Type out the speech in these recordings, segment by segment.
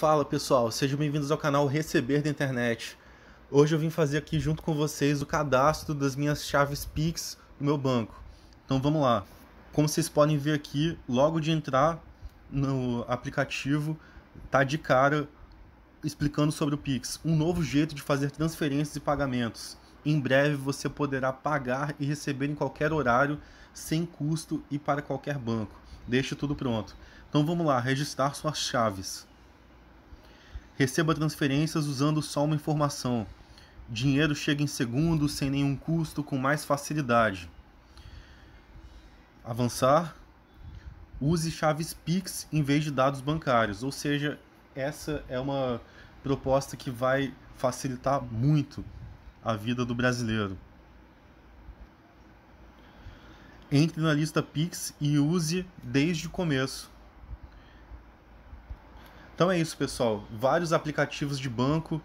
Fala pessoal, sejam bem-vindos ao canal Receber da Internet. Hoje eu vim fazer aqui junto com vocês o cadastro das minhas chaves Pix do meu banco. Então vamos lá. Como vocês podem ver aqui, logo de entrar no aplicativo, tá de cara explicando sobre o Pix, um novo jeito de fazer transferências e pagamentos. Em breve você poderá pagar e receber em qualquer horário, sem custo e para qualquer banco. Deixe tudo pronto. Então vamos lá, registrar suas chaves. Receba transferências usando só uma informação. Dinheiro chega em segundos, sem nenhum custo, com mais facilidade. Avançar. Use chaves Pix em vez de dados bancários. Ou seja, essa é uma proposta que vai facilitar muito a vida do brasileiro. Entre na lista Pix e use desde o começo. Então é isso, pessoal. Vários aplicativos de banco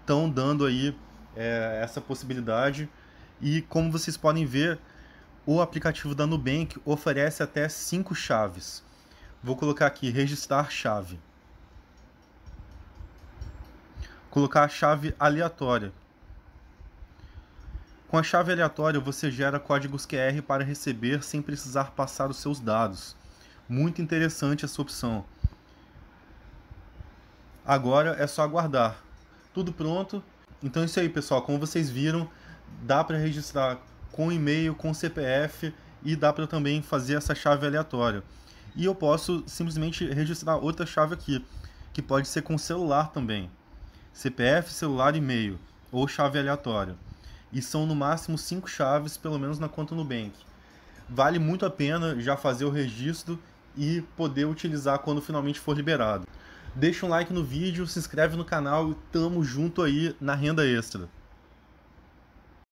estão dando aí é, essa possibilidade. E como vocês podem ver, o aplicativo da Nubank oferece até cinco chaves. Vou colocar aqui registrar chave. Colocar a chave aleatória. Com a chave aleatória, você gera códigos QR para receber sem precisar passar os seus dados. Muito interessante essa opção. Agora é só aguardar. Tudo pronto. Então é isso aí, pessoal. Como vocês viram, dá para registrar com e-mail, com CPF e dá para também fazer essa chave aleatória. E eu posso simplesmente registrar outra chave aqui, que pode ser com celular também. CPF, celular, e-mail ou chave aleatória. E são no máximo cinco chaves, pelo menos na conta Nubank. Vale muito a pena já fazer o registro e poder utilizar quando finalmente for liberado. Deixa um like no vídeo, se inscreve no canal e tamo junto aí na renda extra.